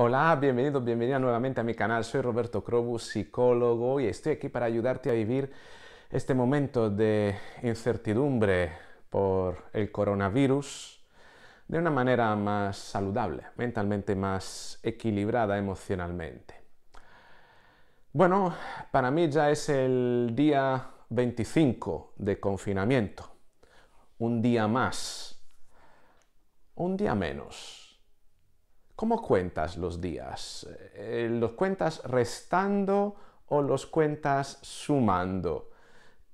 Hola, bienvenido, bienvenida nuevamente a mi canal. Soy Roberto Crobus, psicólogo, y estoy aquí para ayudarte a vivir este momento de incertidumbre por el coronavirus de una manera más saludable, mentalmente más equilibrada emocionalmente. Bueno, para mí ya es el día 25 de confinamiento. Un día más. Un día menos ¿Cómo cuentas los días? Eh, ¿Los cuentas restando o los cuentas sumando?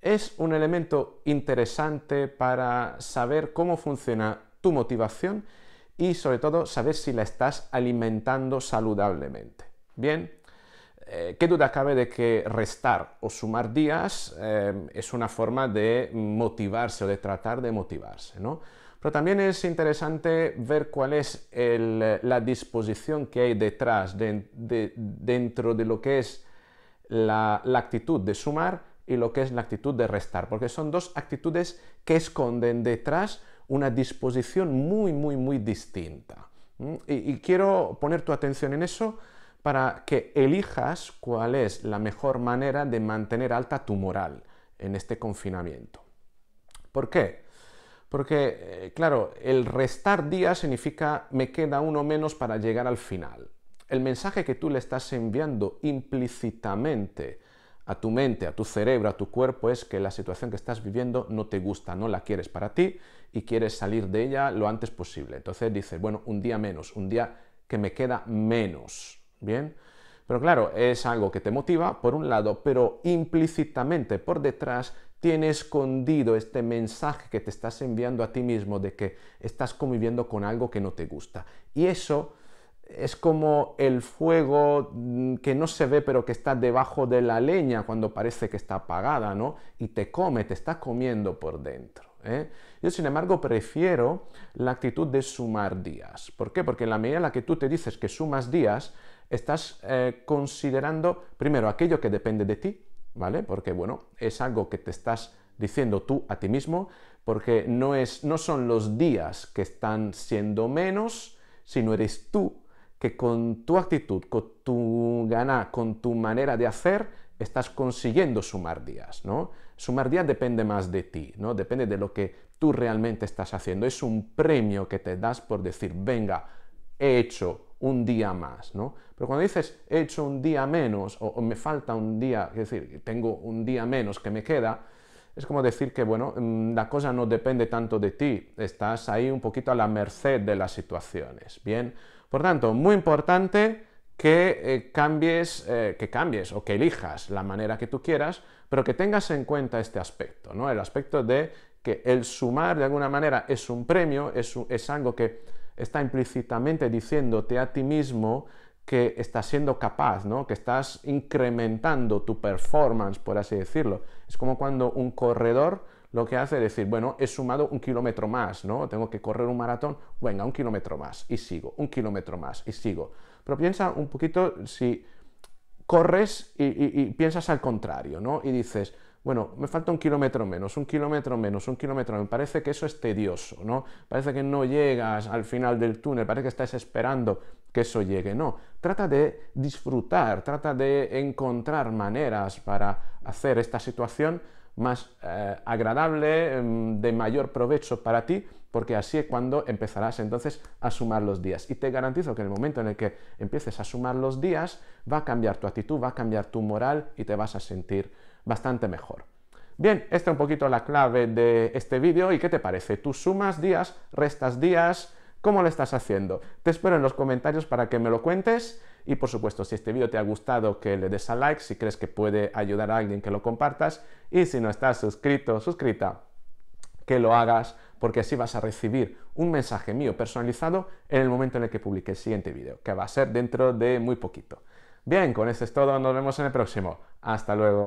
Es un elemento interesante para saber cómo funciona tu motivación y sobre todo saber si la estás alimentando saludablemente. Bien, eh, ¿qué duda cabe de que restar o sumar días eh, es una forma de motivarse o de tratar de motivarse? ¿no? Pero también es interesante ver cuál es eh, la disposición que hay detrás, dentro de lo que es la, actitud de sumar y lo que es la actitud de restar, porque son dos actitudes que esconden detrás una disposición muy, muy, muy distinta. ¿Mm? Y, y, quiero poner tu atención en eso para que elijas cuál es la mejor manera de mantener alta tu moral en este confinamiento. ¿Por qué? Porque, eh, claro, el restar días significa me queda uno menos para llegar al final. El mensaje que tú le estás enviando implícitamente a tu mente, a tu cerebro, a tu cuerpo es que la situación que estás viviendo no te gusta, no la quieres para ti y quieres salir de ella lo antes posible. Entonces dices, bueno, un día menos, un día que me queda menos. ¿Bien? Pero claro, es algo que te motiva por un lado, pero implícitamente por detrás tiene escondido este mensaje que te estás enviando a ti mismo de que estás conviviendo con algo que no te gusta. Y eso es como el fuego mm, que no se ve pero que está debajo de la leña cuando parece que está apagada, ¿no? Y te come, te está comiendo por dentro. ¿eh? Yo sin embargo prefiero la actitud de sumar días. ¿Por qué? Porque en la medida en la que tú te dices que sumas días, estás eh, considerando primero aquello que depende de ti, ¿vale? Porque, bueno, es algo que te estás diciendo tú a ti mismo, porque no, es, no son los días que están siendo menos, sino eres tú que con tu actitud, con tu gana, con tu manera de hacer, estás consiguiendo sumar días, ¿no? Sumar días depende más de ti, ¿no? Depende de lo que tú realmente estás haciendo. Es un premio que te das por decir, venga, he hecho un día más, ¿no? Pero cuando dices he hecho un día menos o, me falta un día, es decir, tengo un día menos que me queda, es como decir que, bueno, mm, la cosa no depende tanto de ti, estás ahí un poquito a la merced de las situaciones, ¿bien? Por tanto, muy importante que eh, cambies, eh, que cambies o que elijas la manera que tú quieras, pero que tengas en cuenta este aspecto, ¿no? El aspecto de que el sumar de alguna manera es un premio, es algo que está implícitamente diciéndote a ti mismo que estás siendo capaz, ¿no? que estás incrementando tu performance, por así decirlo. Es como cuando un corredor lo que hace es decir, bueno, he sumado un kilómetro más, ¿no? Tengo que correr un maratón, venga, un kilómetro más y sigo, un kilómetro más y sigo. Pero piensa un poquito si corres y, y piensas al contrario, ¿no? Y dices, bueno, me falta un kilómetro menos, un kilómetro menos, un kilómetro menos, parece que eso es tedioso, ¿no? Parece que no llegas al final del túnel, parece que estás esperando que eso llegue, no. Trata de disfrutar, trata de encontrar maneras para hacer esta situación más eh, agradable, em, de mayor provecho para ti, porque así es cuando empezarás entonces a sumar los días. Y te garantizo que en el momento en el que empieces a sumar los días, va a cambiar tu actitud, va a cambiar tu moral y te vas a sentir bastante mejor. Bien, esta es un poquito la clave de este vídeo y ¿qué te parece? ¿Tú sumas días, restas días? ¿Cómo lo estás haciendo? Te espero en los comentarios para que me lo cuentes. Y por supuesto, si este vídeo te ha gustado, que le des a like, si crees que puede ayudar a alguien que lo compartas. Y si no estás suscrito, suscrita, que lo hagas, porque así vas a recibir un mensaje mío personalizado en el momento en el que publique el siguiente vídeo, que va a ser dentro de muy poquito. Bien, con esto es todo, nos vemos en el próximo. Hasta luego.